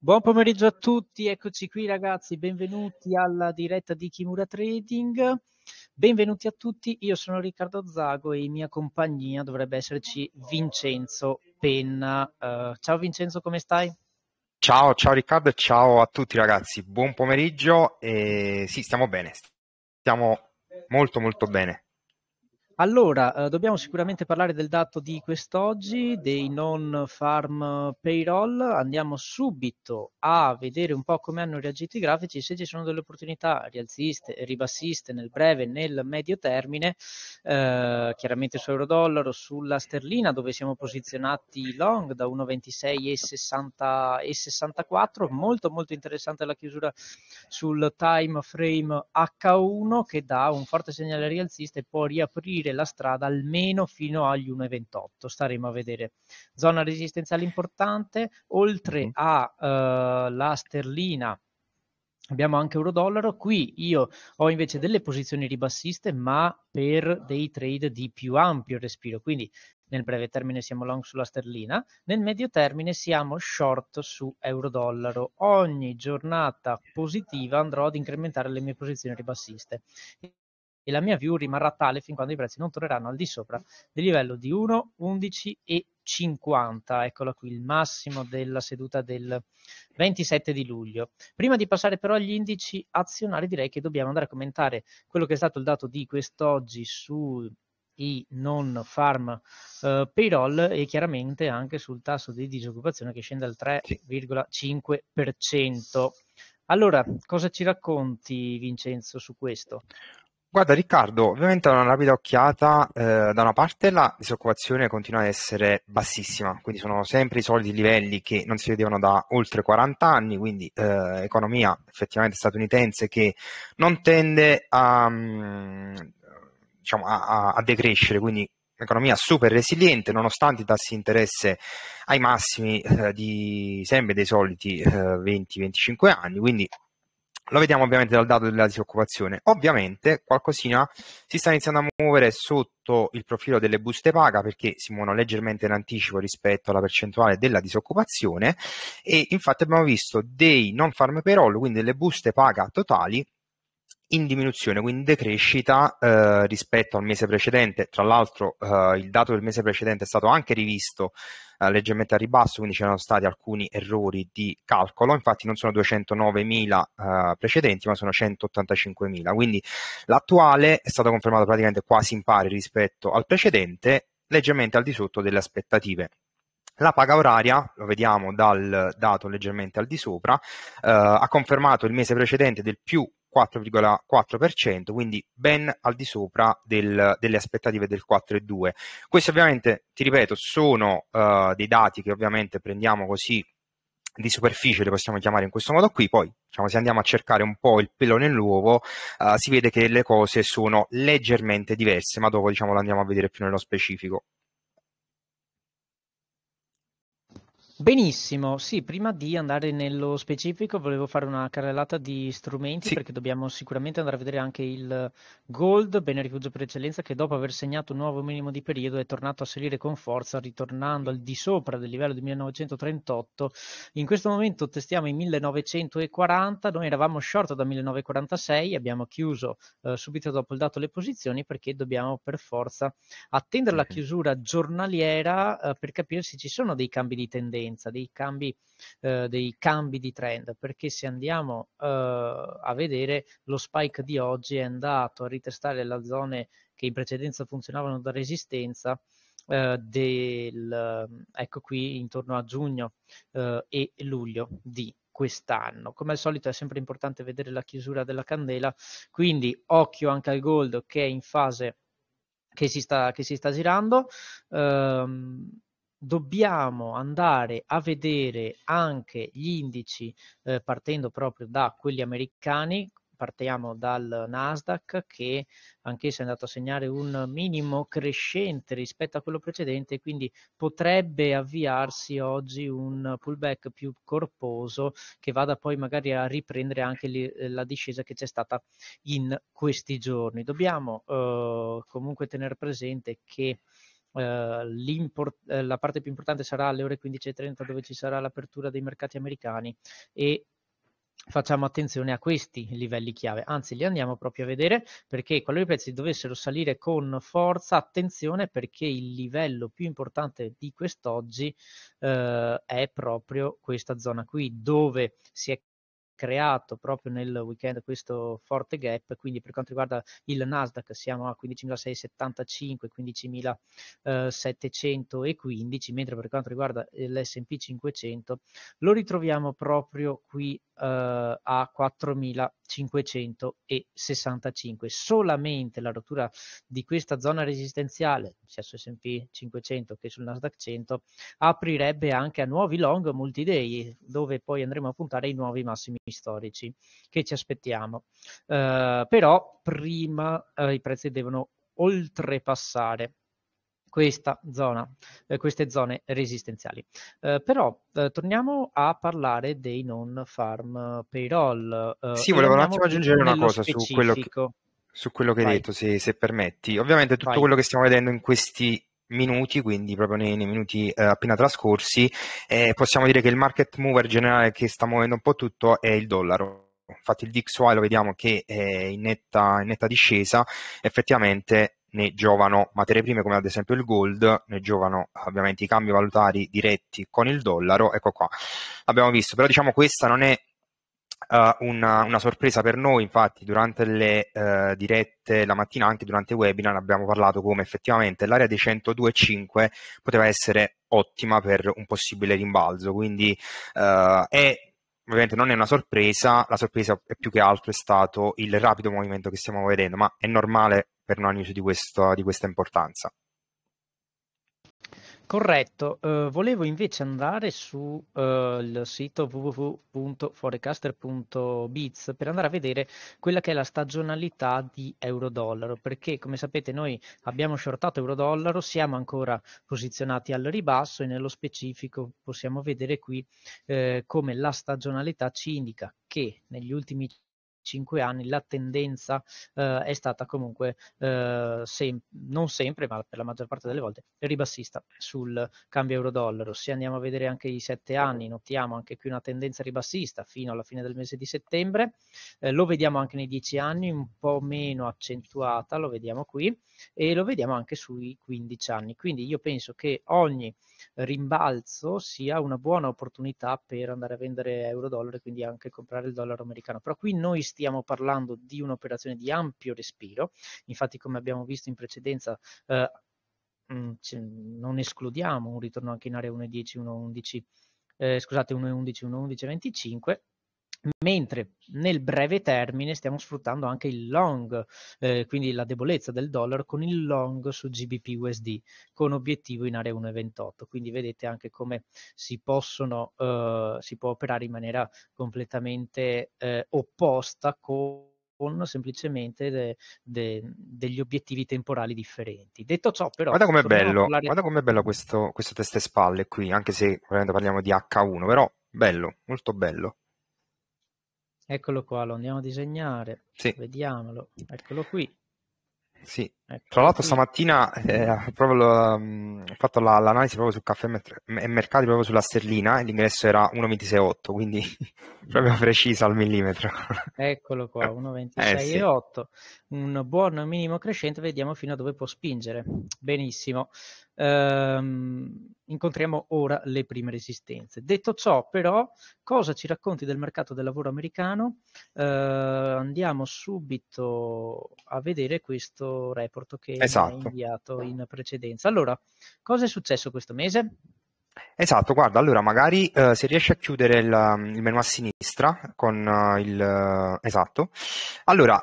Buon pomeriggio a tutti, eccoci qui ragazzi, benvenuti alla diretta di Kimura Trading. Benvenuti a tutti, io sono Riccardo Zago e in mia compagnia dovrebbe esserci Vincenzo Penna. Uh, ciao Vincenzo, come stai? Ciao, ciao Riccardo, ciao a tutti ragazzi, buon pomeriggio e sì, stiamo bene, stiamo molto molto bene. Allora, eh, dobbiamo sicuramente parlare del dato di quest'oggi, dei non farm payroll. Andiamo subito a vedere un po' come hanno reagito i grafici, se ci sono delle opportunità rialziste e ribassiste nel breve e nel medio termine, eh, chiaramente su euro-dollaro, sulla sterlina dove siamo posizionati long da 1,26 e, e 64. Molto molto interessante la chiusura sul time frame H1 che dà un forte segnale rialzista e può riaprire seguire la strada almeno fino agli 1,28, staremo a vedere. Zona resistenziale importante, oltre alla eh, uh, sterlina Abbiamo anche euro-dollaro, qui io ho invece delle posizioni ribassiste ma per dei trade di più ampio respiro, quindi nel breve termine siamo long sulla sterlina, nel medio termine siamo short su euro-dollaro. Ogni giornata positiva andrò ad incrementare le mie posizioni ribassiste e la mia view rimarrà tale fin quando i prezzi non torneranno al di sopra del livello di 1, 11 e 50, eccola qui il massimo della seduta del 27 di luglio. Prima di passare però agli indici azionari direi che dobbiamo andare a commentare quello che è stato il dato di quest'oggi sui non farm uh, payroll e chiaramente anche sul tasso di disoccupazione che scende al 3,5%. Allora, cosa ci racconti Vincenzo su questo? Guarda Riccardo, ovviamente una rapida occhiata, eh, da una parte la disoccupazione continua ad essere bassissima, quindi sono sempre i soliti livelli che non si vedevano da oltre 40 anni, quindi eh, economia effettivamente statunitense che non tende a, mm, diciamo, a, a decrescere, quindi economia super resiliente nonostante i tassi di interesse ai massimi eh, di sempre dei soliti 20-25 eh, anni, quindi lo vediamo ovviamente dal dato della disoccupazione. Ovviamente qualcosina si sta iniziando a muovere sotto il profilo delle buste paga perché si muovono leggermente in anticipo rispetto alla percentuale della disoccupazione e infatti abbiamo visto dei non farm payroll, quindi delle buste paga totali in diminuzione, quindi in decrescita eh, rispetto al mese precedente. Tra l'altro eh, il dato del mese precedente è stato anche rivisto eh, leggermente a ribasso, quindi c'erano stati alcuni errori di calcolo, infatti non sono 209.000 eh, precedenti ma sono 185.000, quindi l'attuale è stato confermato praticamente quasi in pari rispetto al precedente, leggermente al di sotto delle aspettative. La paga oraria, lo vediamo dal dato leggermente al di sopra, eh, ha confermato il mese precedente del più 4,4%, quindi ben al di sopra del, delle aspettative del 4,2%. Questi ovviamente, ti ripeto, sono uh, dei dati che ovviamente prendiamo così di superficie, le possiamo chiamare in questo modo qui, poi diciamo, se andiamo a cercare un po' il pelo nell'uovo, uh, si vede che le cose sono leggermente diverse, ma dopo diciamo, lo andiamo a vedere più nello specifico. Benissimo, sì, prima di andare nello specifico volevo fare una carrellata di strumenti sì. perché dobbiamo sicuramente andare a vedere anche il Gold, bene rifugio per eccellenza, che dopo aver segnato un nuovo minimo di periodo è tornato a salire con forza, ritornando al di sopra del livello di 1938. In questo momento testiamo i 1940, noi eravamo short da 1946, abbiamo chiuso eh, subito dopo il dato le posizioni perché dobbiamo per forza attendere la mhm. chiusura giornaliera eh, per capire se ci sono dei cambi di tendenza tendenza, dei cambi, eh, dei cambi di trend, perché se andiamo eh, a vedere lo spike di oggi è andato a ritestare le zone che in precedenza funzionavano da resistenza, eh, del, ecco qui intorno a giugno eh, e luglio di quest'anno. Come al solito è sempre importante vedere la chiusura della candela, quindi occhio anche al gold che è in fase che si sta, che si sta girando. Um, dobbiamo andare a vedere anche gli indici eh, partendo proprio da quelli americani, partiamo dal Nasdaq che anch'esso è andato a segnare un minimo crescente rispetto a quello precedente, quindi potrebbe avviarsi oggi un pullback più corposo che vada poi magari a riprendere anche li, eh, la discesa che c'è stata in questi giorni. Dobbiamo eh, comunque tenere presente che eh, eh, la parte più importante sarà alle ore 15.30 dove ci sarà l'apertura dei mercati americani e facciamo attenzione a questi livelli chiave, anzi li andiamo proprio a vedere perché qualora i prezzi dovessero salire con forza, attenzione perché il livello più importante di quest'oggi eh, è proprio questa zona qui dove si è creato proprio nel weekend questo forte gap, quindi per quanto riguarda il Nasdaq siamo a 15.675, 15.715, mentre per quanto riguarda eh, l'S&P 500 lo ritroviamo proprio qui eh, a 4.000 565. Solamente la rottura di questa zona resistenziale, sia su S&P 500 che sul Nasdaq 100, aprirebbe anche a nuovi long multi-day, dove poi andremo a puntare i nuovi massimi storici che ci aspettiamo. Uh, però prima uh, i prezzi devono oltrepassare questa zona, eh, queste zone resistenziali. Eh, però eh, torniamo a parlare dei non farm payroll. Eh, sì, volevo un attimo aggiungere una cosa specifico. su quello che, su quello che hai detto, se, se, permetti. Ovviamente tutto Vai. quello che stiamo vedendo in questi minuti, quindi proprio nei, nei minuti eh, appena trascorsi, eh, possiamo dire che il market mover generale che sta muovendo un po' tutto è il dollaro. Infatti il DXY lo vediamo che è in netta, in netta discesa, effettivamente ne giovano materie prime come ad esempio il gold, ne giovano ovviamente i cambi valutari diretti con il dollaro, ecco qua, abbiamo visto, però diciamo questa non è uh, una, una, sorpresa per noi, infatti durante le uh, dirette la mattina, anche durante i webinar abbiamo parlato come effettivamente l'area dei 102,5 poteva essere ottima per un possibile rimbalzo, quindi uh, è ovviamente non è una sorpresa, la sorpresa è più che altro è stato il rapido movimento che stiamo vedendo, ma è normale per una news di, questo, di questa importanza. Corretto, uh, volevo invece andare sul eh, uh, sito www.forecaster.biz per andare a vedere quella che è la stagionalità di euro-dollaro, perché come sapete noi abbiamo shortato euro-dollaro, siamo ancora posizionati al ribasso e nello specifico possiamo vedere qui eh, come la stagionalità ci indica che negli ultimi 5 anni la tendenza eh, è stata comunque eh, sem non sempre, ma per la maggior parte delle volte, ribassista sul cambio euro-dollaro. Se andiamo a vedere anche i 7 anni, notiamo anche qui una tendenza ribassista fino alla fine del mese di settembre. Eh, lo vediamo anche nei 10 anni, un po' meno accentuata, lo vediamo qui, e lo vediamo anche sui 15 anni. Quindi io penso che ogni rimbalzo sia una buona opportunità per andare a vendere euro-dollaro e quindi anche comprare il dollaro americano. Però qui noi stiamo parlando di un'operazione di ampio respiro, infatti come abbiamo visto in precedenza eh, mm, non escludiamo un ritorno anche in area 1.10, 1.11, eh, scusate 1.11, 1.11, 25 mentre nel breve termine stiamo sfruttando anche il long, eh, quindi la debolezza del dollaro con il long su GBP USD con obiettivo in area 1,28. Quindi vedete anche come si possono eh, si può operare in maniera completamente eh, opposta con semplicemente de, de, degli obiettivi temporali differenti. Detto ciò, però, guarda com'è bello, parlare... guarda com'è bello questo, questo testa e spalle qui, anche se parliamo di H1, però bello, molto bello. Eccolo qua, lo andiamo a disegnare. Sì. Vediamolo. Eccolo qui. Sì, eccolo tra l'altro qui. stamattina eh, lo, um, ho fatto la, l'analisi proprio sul caffè e mercati, proprio sulla sterlina, e l'ingresso era 1,268, quindi proprio precisa al millimetro. Eccolo qua, 1,268, eh, sì. un buon minimo crescente, vediamo fino a dove può spingere. Benissimo ehm, incontriamo ora le prime resistenze. Detto ciò, però, cosa ci racconti del mercato del lavoro americano? Eh, andiamo subito a vedere questo report che esatto. hai inviato in precedenza. Allora, cosa è successo questo mese? Esatto, guarda, allora magari eh, se riesci a chiudere il, il menu a sinistra con uh, il... Uh, esatto. Allora,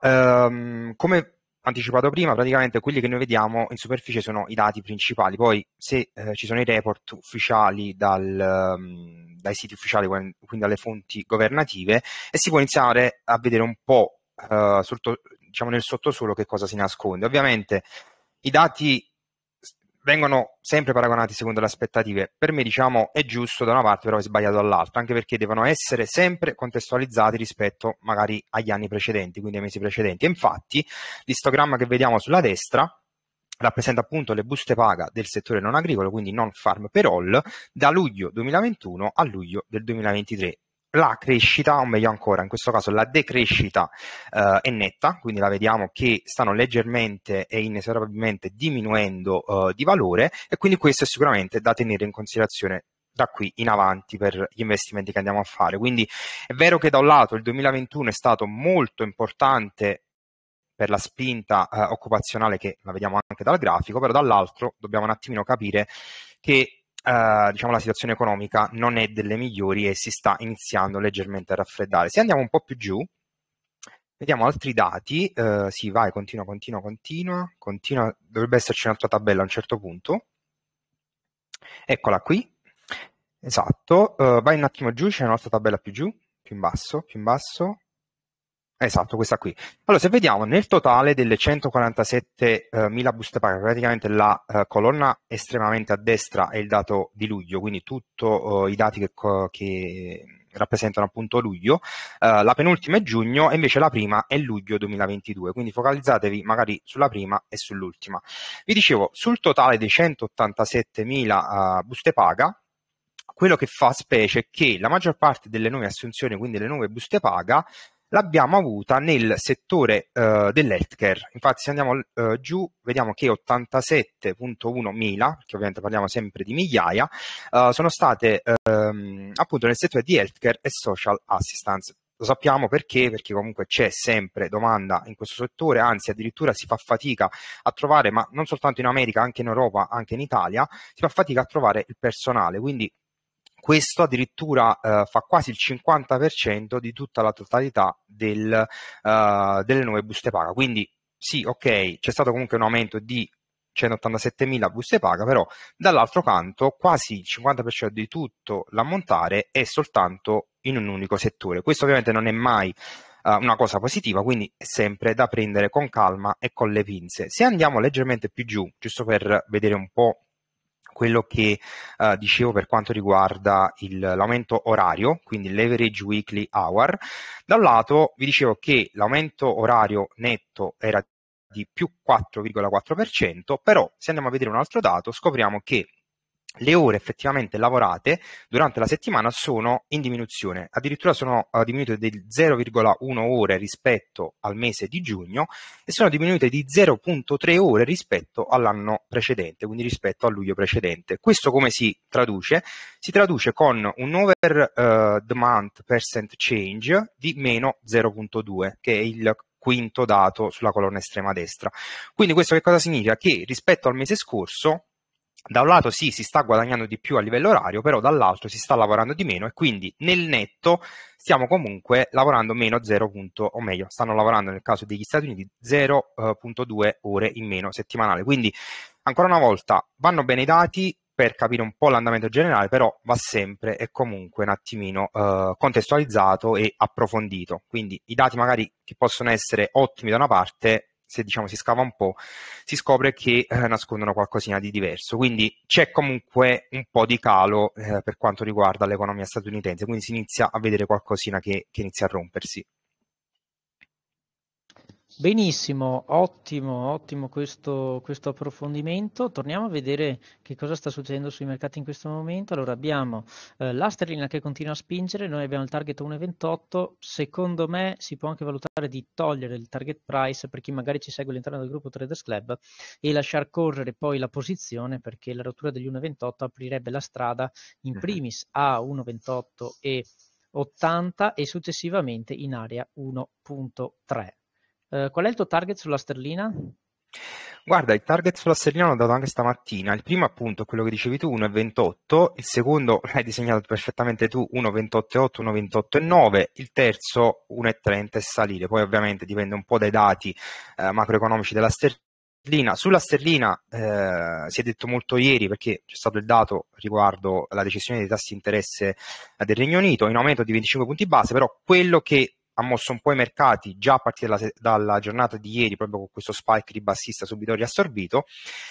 ehm, come anticipato prima, praticamente quelli che noi vediamo in superficie sono i dati principali, poi se eh, ci sono i report ufficiali dal, um, dai siti ufficiali, quindi dalle fonti governative, e si può iniziare a vedere un po' eh, sotto, diciamo nel sottosuolo che cosa si nasconde. Ovviamente i dati vengono sempre paragonati secondo le aspettative. Per me, diciamo, è giusto da una parte, però è sbagliato dall'altra, anche perché devono essere sempre contestualizzati rispetto magari agli anni precedenti, quindi ai mesi precedenti. infatti, l'istogramma che vediamo sulla destra rappresenta appunto le buste paga del settore non agricolo, quindi non farm per all, da luglio 2021 a luglio del 2023 la crescita, o meglio ancora, in questo caso la decrescita eh, è netta, quindi la vediamo che stanno leggermente e inesorabilmente diminuendo eh, di valore e quindi questo è sicuramente da tenere in considerazione da qui in avanti per gli investimenti che andiamo a fare. Quindi è vero che da un lato il 2021 è stato molto importante per la spinta eh, occupazionale che la vediamo anche dal grafico, però dall'altro dobbiamo un attimino capire che eh, diciamo, la situazione economica non è delle migliori e si sta iniziando leggermente a raffreddare. Se andiamo un po' più giù, vediamo altri dati. Eh, sì, vai, continua, continua, continua, continua. Dovrebbe esserci un'altra tabella a un certo punto. Eccola qui. Esatto. Eh, vai un attimo giù, c'è un'altra tabella più giù, più in basso, più in basso. Esatto, questa qui. Allora, se vediamo nel totale delle 147.000 eh, buste paga, praticamente la eh, colonna estremamente a destra è il dato di luglio, quindi tutti eh, i dati che, che, rappresentano appunto luglio, eh, la penultima è giugno e invece la prima è luglio 2022, quindi focalizzatevi magari sulla prima e sull'ultima. Vi dicevo, sul totale dei 187.000 eh, buste paga, quello che fa specie è che la maggior parte delle nuove assunzioni, quindi le nuove buste paga, l'abbiamo avuta nel settore eh, dell'healthcare. Infatti, se andiamo eh, giù, vediamo che 87.1 mila, che ovviamente parliamo sempre di migliaia, eh, sono state ehm, appunto nel settore di healthcare e social assistance. Lo sappiamo perché, perché comunque c'è sempre domanda in questo settore, anzi addirittura si fa fatica a trovare, ma non soltanto in America, anche in Europa, anche in Italia, si fa fatica a trovare il personale. Quindi questo addirittura eh, fa quasi il 50% di tutta la totalità del, eh, delle nuove buste paga. Quindi sì, ok, c'è stato comunque un aumento di 187.000 buste paga, però dall'altro canto quasi il 50% di tutto l'ammontare è soltanto in un unico settore. Questo ovviamente non è mai uh, una cosa positiva, quindi è sempre da prendere con calma e con le pinze. Se andiamo leggermente più giù, giusto per vedere un po' quello che eh, dicevo per quanto riguarda il, l'aumento orario, quindi l'average weekly hour. Da un lato vi dicevo che l'aumento orario netto era di più 4,4%, però se andiamo a vedere un altro dato scopriamo che le ore effettivamente lavorate durante la settimana sono in diminuzione, addirittura sono eh, diminuite del 0,1 ore rispetto al mese di giugno e sono diminuite di 0,3 ore rispetto all'anno precedente, quindi rispetto a luglio precedente. Questo come si traduce? Si traduce con un over uh, the month percent change di meno 0,2, che è il quinto dato sulla colonna estrema destra. Quindi questo che cosa significa? Che rispetto al mese scorso da un lato sì, si sta guadagnando di più a livello orario, però dall'altro si sta lavorando di meno e quindi nel netto stiamo comunque lavorando meno 0. Punto, o meglio, stanno lavorando nel caso degli Stati Uniti 0.2 eh, ore in meno settimanale. Quindi ancora una volta vanno bene i dati per capire un po' l'andamento generale, però va sempre e comunque un attimino eh, contestualizzato e approfondito. Quindi i dati magari che possono essere ottimi da una parte se diciamo si scava un po', si scopre che eh, nascondono qualcosina di diverso. Quindi c'è comunque un po' di calo eh, per quanto riguarda l'economia statunitense, quindi si inizia a vedere qualcosina che, che inizia a rompersi. Benissimo, ottimo, ottimo questo, questo, approfondimento. Torniamo a vedere che cosa sta succedendo sui mercati in questo momento. Allora abbiamo eh, la sterlina che continua a spingere, noi abbiamo il target 1,28. Secondo me si può anche valutare di togliere il target price per chi magari ci segue all'interno del gruppo Traders Club e lasciar correre poi la posizione perché la rottura degli 1,28 aprirebbe la strada in mhm. primis a 1,28 e 80 e successivamente in area 1.3. Eh, qual è il tuo target sulla sterlina? Guarda, il target sulla sterlina l'ho dato anche stamattina. Il primo appunto è quello che dicevi tu, 1,28. Il secondo l'hai disegnato perfettamente tu, 1,28,8, 1,28,9. Il terzo, 1,30 e salire. Poi ovviamente dipende un po' dai dati eh, macroeconomici della sterlina. Sulla sterlina eh, si è detto molto ieri perché c'è stato il dato riguardo la decisione dei tassi di interesse eh, del Regno Unito in aumento di 25 punti base, però quello che ha mosso un po' i mercati già a partire dalla, dalla, giornata di ieri, proprio con questo spike ribassista subito riassorbito,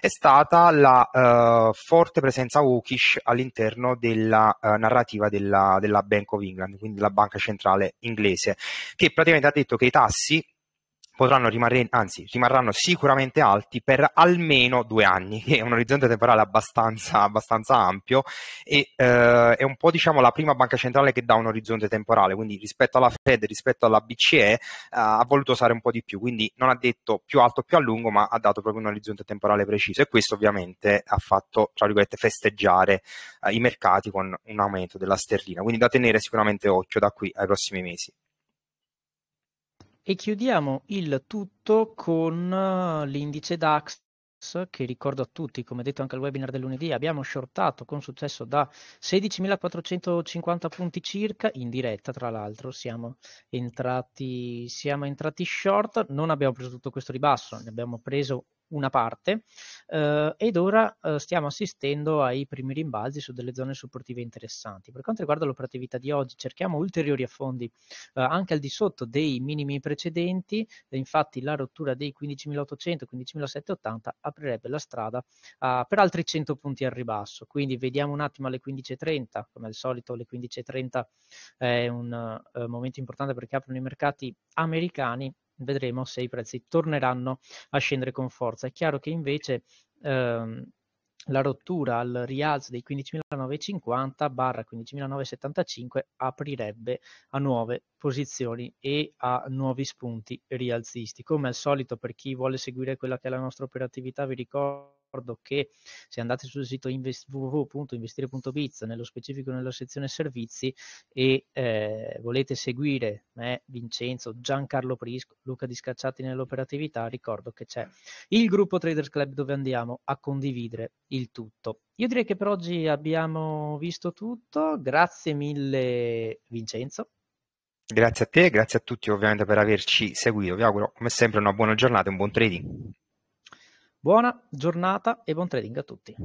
è stata la uh, forte presenza hawkish all'interno della uh, narrativa della, della Bank of England, quindi la banca centrale inglese, che praticamente ha detto che i tassi potranno rimanere, anzi, rimarranno sicuramente alti per almeno due anni, che è un orizzonte temporale abbastanza, abbastanza ampio e eh, è un po' diciamo la prima banca centrale che dà un orizzonte temporale, quindi rispetto alla Fed, rispetto alla BCE, eh, ha voluto usare un po' di più, quindi non ha detto più alto più a lungo, ma ha dato proprio un orizzonte temporale preciso e questo ovviamente ha fatto, tra virgolette, festeggiare eh, i mercati con un aumento della sterlina, quindi da tenere sicuramente occhio da qui ai prossimi mesi. E chiudiamo il tutto con eh, l'indice DAX che ricordo a tutti, come detto anche al webinar del lunedì, abbiamo shortato con successo da 16.450 punti circa, in diretta tra l'altro, siamo entrati, siamo entrati short, non abbiamo preso tutto questo ribasso, ne abbiamo preso una parte eh, ed ora eh, stiamo assistendo ai primi rimbalzi su delle zone supportive interessanti. Per quanto riguarda l'operatività di oggi cerchiamo ulteriori affondi eh, anche al di sotto dei minimi precedenti, eh, infatti la rottura dei 15.800, 15.780 aprirebbe la strada per altri 100 punti al ribasso, quindi vediamo un attimo alle 15.30, come al solito le 15.30 è un eh, momento importante perché aprono i mercati americani vedremo se i prezzi torneranno a scendere con forza. È chiaro che invece ehm, la rottura al rialzo dei 15.950 barra 15.975 aprirebbe a nuove posizioni e a nuovi spunti rialzisti. Come al solito per chi vuole seguire quella che è la nostra operatività vi ricordo che se andate sul sito invest- www.investire.biz nello specifico nella sezione servizi e eh, volete seguire me, Vincenzo, Giancarlo Prisco, Luca Di Scacciati nell'operatività ricordo che c'è il gruppo Traders Club dove andiamo a condividere il tutto. Io direi che per oggi abbiamo visto tutto, grazie mille Vincenzo. Grazie a te, grazie a tutti ovviamente per averci seguito. Vi auguro come sempre una buona giornata e un buon trading. Buona giornata e buon trading a tutti.